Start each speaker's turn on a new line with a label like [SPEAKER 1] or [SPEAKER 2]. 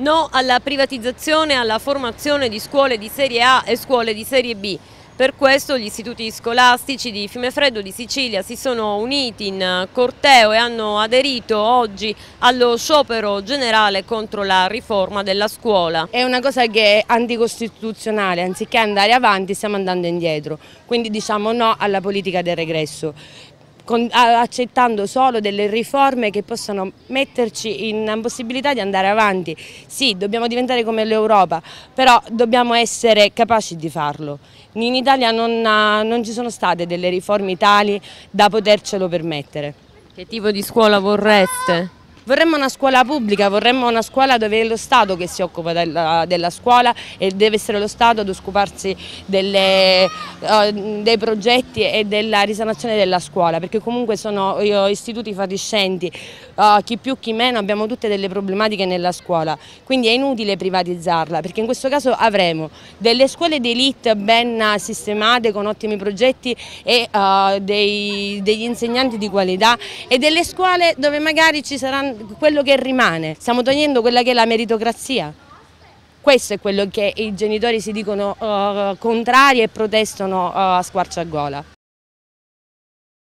[SPEAKER 1] No alla privatizzazione e alla formazione di scuole di serie A e scuole di serie B. Per questo gli istituti scolastici di Fiumefreddo di Sicilia si sono uniti in eh,
[SPEAKER 2] corteo e hanno aderito oggi allo sciopero generale contro la riforma della scuola. È una cosa che è anticostituzionale, anziché andare avanti stiamo andando indietro, quindi diciamo no alla politica del regresso con, accettando solo delle riforme che possano metterci in possibilità di andare avanti. Sì, dobbiamo diventare come l'Europa, però dobbiamo essere capaci di farlo. In Italia non, ah, non ci sono state delle riforme tali da potercelo permettere. Che tipo di scuola vorreste? Vorremmo una scuola pubblica, vorremmo una scuola dove è lo Stato che si occupa della, della scuola e deve essere lo Stato ad occuparsi delle, uh, dei progetti e della risanazione della scuola, perché comunque sono istituti fatiscenti, uh, chi più chi meno abbiamo tutte delle problematiche nella scuola, quindi è inutile privatizzarla, perché in questo caso avremo delle scuole d'elite ben sistemate, con ottimi progetti e uh, dei, degli insegnanti di qualità e delle scuole dove magari ci saranno quello che rimane, stiamo togliendo quella che è la meritocrazia. Questo è quello che i genitori si dicono uh, contrari e protestano uh, a squarciagola.